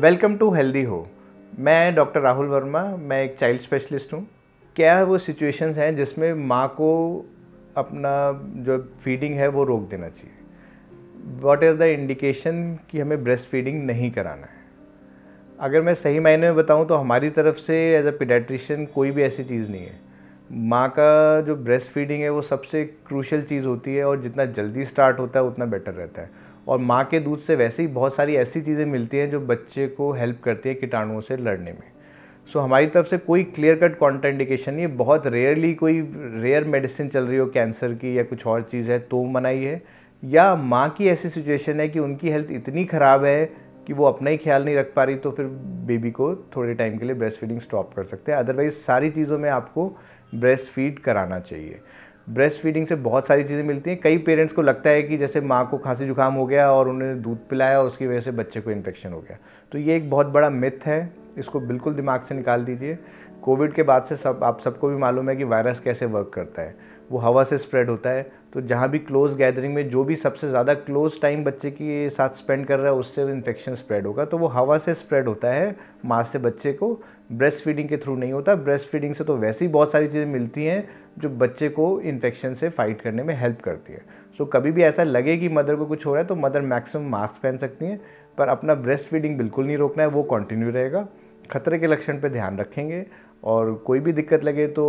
welcome to healthy हो मैं doctor Rahul Verma मैं एक चाइल्ड स्पेशलिस्ट हूँ क्या वो सिचुएशंस हैं जिसमें माँ को अपना जो फीडिंग है वो रोक देना चाहिए वॉट इज़ द इंडिकेशन कि हमें ब्रेस्ट फीडिंग नहीं कराना है अगर मैं सही मायने में बताऊँ तो हमारी तरफ से एज अ पीडाट्रिशियन कोई भी ऐसी चीज़ नहीं है माँ का जो ब्रेस्ट फीडिंग है वो सबसे क्रूशल चीज़ होती है और जितना जल्दी स्टार्ट होता है उतना बेटर रहता है और माँ के दूध से वैसे ही बहुत सारी ऐसी चीज़ें मिलती हैं जो बच्चे को हेल्प करती है कीटाणुओं से लड़ने में सो so, हमारी तरफ से कोई क्लियर कट कॉन्ट्रेंडिकेशन नहीं है बहुत रेयरली कोई रेयर मेडिसिन चल रही हो कैंसर की या कुछ और चीज़ है तो मनाई है या माँ की ऐसी सिचुएशन है कि उनकी हेल्थ इतनी ख़राब है कि वो अपना ही ख्याल नहीं रख पा रही तो फिर बेबी को थोड़े टाइम के लिए ब्रेस्ट फीडिंग स्टॉप कर सकते हैं अदरवाइज़ सारी चीज़ों में आपको ब्रेस्ट फीड कराना चाहिए ब्रेस्ट फीडिंग से बहुत सारी चीज़ें मिलती हैं कई पेरेंट्स को लगता है कि जैसे माँ को खांसी जुकाम हो गया और उन्होंने दूध पिलाया और उसकी वजह से बच्चे को इन्फेक्शन हो गया तो ये एक बहुत बड़ा मिथ है इसको बिल्कुल दिमाग से निकाल दीजिए कोविड के बाद से सब आप सबको भी मालूम है कि वायरस कैसे वर्क करता है वो हवा से स्प्रेड होता है तो जहाँ भी क्लोज गैदरिंग में जो भी सबसे ज़्यादा क्लोज टाइम बच्चे के साथ स्पेंड कर रहा है उससे इन्फेक्शन स्प्रेड होगा तो वो हवा से स्प्रेड होता है माँ से बच्चे को ब्रेस्ट फीडिंग के थ्रू नहीं होता ब्रेस्ट फीडिंग से तो वैसे ही बहुत सारी चीज़ें मिलती हैं जो बच्चे को इन्फेक्शन से फाइट करने में हेल्प करती है सो so, कभी भी ऐसा लगे कि मदर को कुछ हो रहा है तो मदर मैक्सिमम मास्क पहन सकती हैं पर अपना ब्रेस्ट फीडिंग बिल्कुल नहीं रोकना है वो कंटिन्यू रहेगा खतरे के लक्षण पर ध्यान रखेंगे और कोई भी दिक्कत लगे तो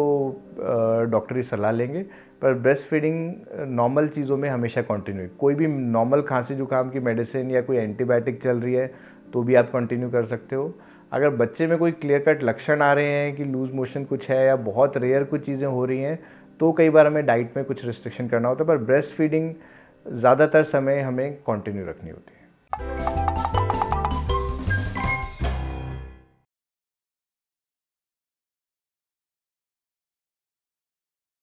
डॉक्टरी सलाह लेंगे पर ब्रेस्ट फीडिंग नॉर्मल चीज़ों में हमेशा कंटिन्यू कोई भी नॉर्मल खांसी जुकाम की मेडिसिन या कोई एंटीबायोटिक चल रही है तो भी आप कंटिन्यू कर सकते हो अगर बच्चे में कोई क्लियर कट लक्षण आ रहे हैं कि लूज़ मोशन कुछ है या बहुत रेयर कुछ चीज़ें हो रही हैं तो कई बार हमें डाइट में कुछ रिस्ट्रिक्शन करना होता है पर ब्रेस्ट फीडिंग ज़्यादातर समय हमें कंटिन्यू रखनी होती है